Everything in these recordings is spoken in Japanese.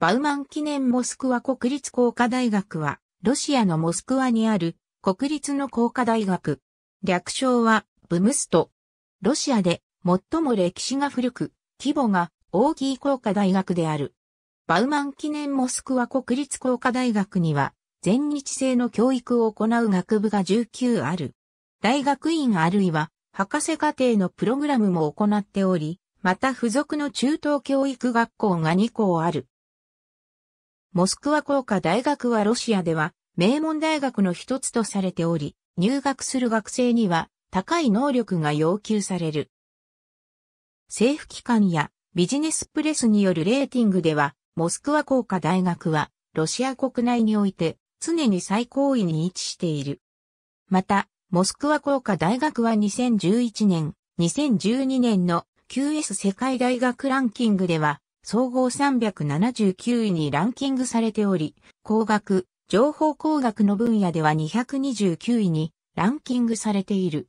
バウマン記念モスクワ国立工科大学は、ロシアのモスクワにある国立の工科大学。略称は、ブムスト。ロシアで最も歴史が古く、規模が大きい工科大学である。バウマン記念モスクワ国立工科大学には、全日制の教育を行う学部が19ある。大学院あるいは、博士課程のプログラムも行っており、また付属の中等教育学校が2校ある。モスクワ工科大学はロシアでは名門大学の一つとされており、入学する学生には高い能力が要求される。政府機関やビジネスプレスによるレーティングでは、モスクワ工科大学はロシア国内において常に最高位に位置している。また、モスクワ工科大学は2011年、2012年の QS 世界大学ランキングでは総合379位にランキングされており、工学、情報工学の分野では229位にランキングされている。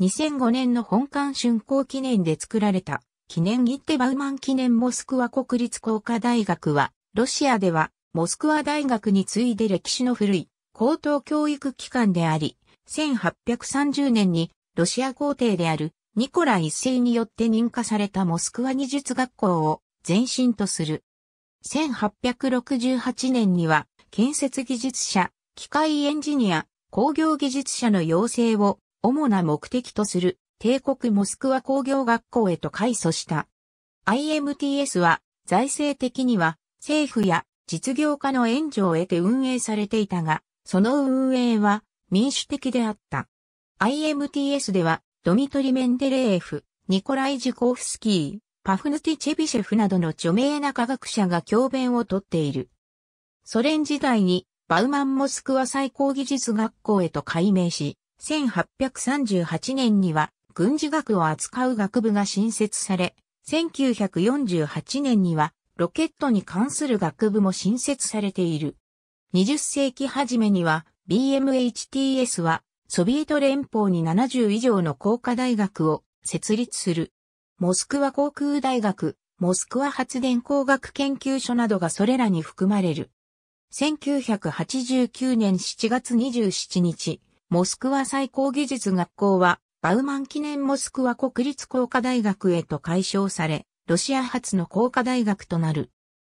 2005年の本館竣工記念で作られた記念ギッテバウマン記念モスクワ国立工科大学は、ロシアではモスクワ大学に次いで歴史の古い高等教育機関であり、1830年にロシア皇帝であるニコラ一世によって認可されたモスクワ技術学校を前身とする。1868年には、建設技術者、機械エンジニア、工業技術者の養成を主な目的とする帝国モスクワ工業学校へと改祖した。IMTS は財政的には政府や実業家の援助を得て運営されていたが、その運営は民主的であった。IMTS ではドミトリ・メンデレーフ、ニコライ・ジュコフスキー、パフヌティチェビシェフなどの著名な科学者が教鞭をとっている。ソ連時代にバウマンモスクワ最高技術学校へと改名し、1838年には軍事学を扱う学部が新設され、1948年にはロケットに関する学部も新設されている。20世紀初めには BMHTS はソビエト連邦に70以上の工科大学を設立する。モスクワ航空大学、モスクワ発電工学研究所などがそれらに含まれる。1989年7月27日、モスクワ最高技術学校は、バウマン記念モスクワ国立工科大学へと改称され、ロシア発の工科大学となる。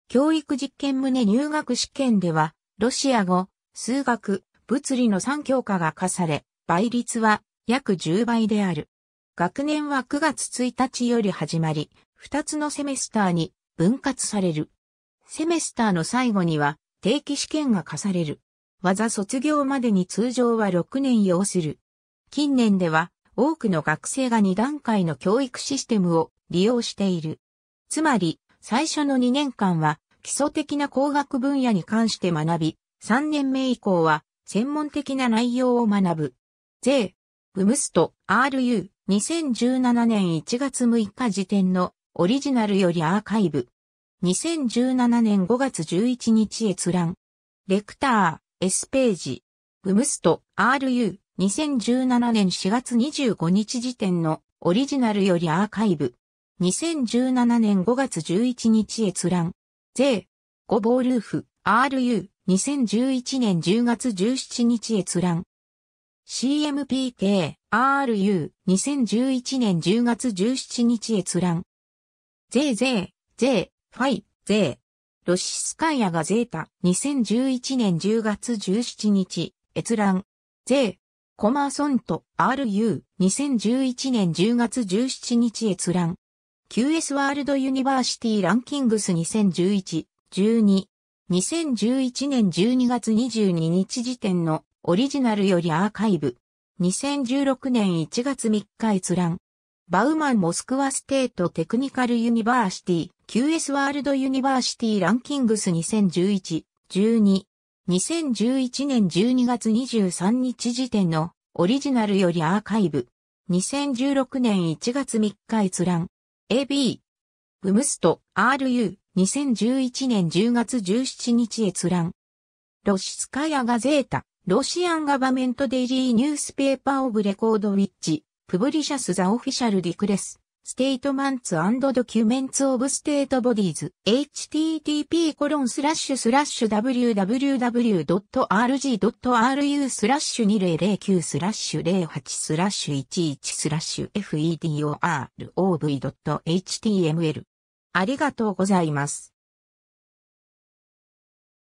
教育実験棟入学試験では、ロシア語、数学、物理の3教科が課され、倍率は約10倍である。学年は9月1日より始まり、2つのセメスターに分割される。セメスターの最後には定期試験が課される。技卒業までに通常は6年要する。近年では多くの学生が2段階の教育システムを利用している。つまり、最初の2年間は基礎的な工学分野に関して学び、3年目以降は専門的な内容を学ぶ。税、ブムスト、RU、2017年1月6日時点のオリジナルよりアーカイブ。2017年5月11日閲覧。レクター、S ページ。ブムスト、RU。2017年4月25日時点のオリジナルよりアーカイブ。2017年5月11日閲覧。税、ゴボールーフ、RU。2011年10月17日閲覧。CMPK RU 2011年10月17日閲覧。ゼーゼー、ゼー、ファイ、ゼー。ロシスカイアがゼータ2011年10月17日閲覧。ゼー。コマーソント RU 2011年10月17日閲覧。QS ワールドユニバーシティランキングス2011、12。2011年12月22日時点のオリジナルよりアーカイブ。2016年1月3日閲覧。バウマンモスクワステートテクニカルユニバーシティ、QS ワールドユニバーシティランキングス2011、12。2011年12月23日時点のオリジナルよりアーカイブ。2016年1月3日閲覧。AB。ブムスト RU。2011年10月17日閲覧。ロシスカヤガゼータ。ロシアンガバメントデイリーニュースペーパーオブレコードウィッチ、プブリシャスザオフィシャルディクレス、ステイトマンツドキュメンツオブステートボディーズ、http コロンスラッシュスラッシュ www.rg.ru スラッシュ2009スラッシュ08スラッシュ11スラッシュ fedorov.html ありがとうございます。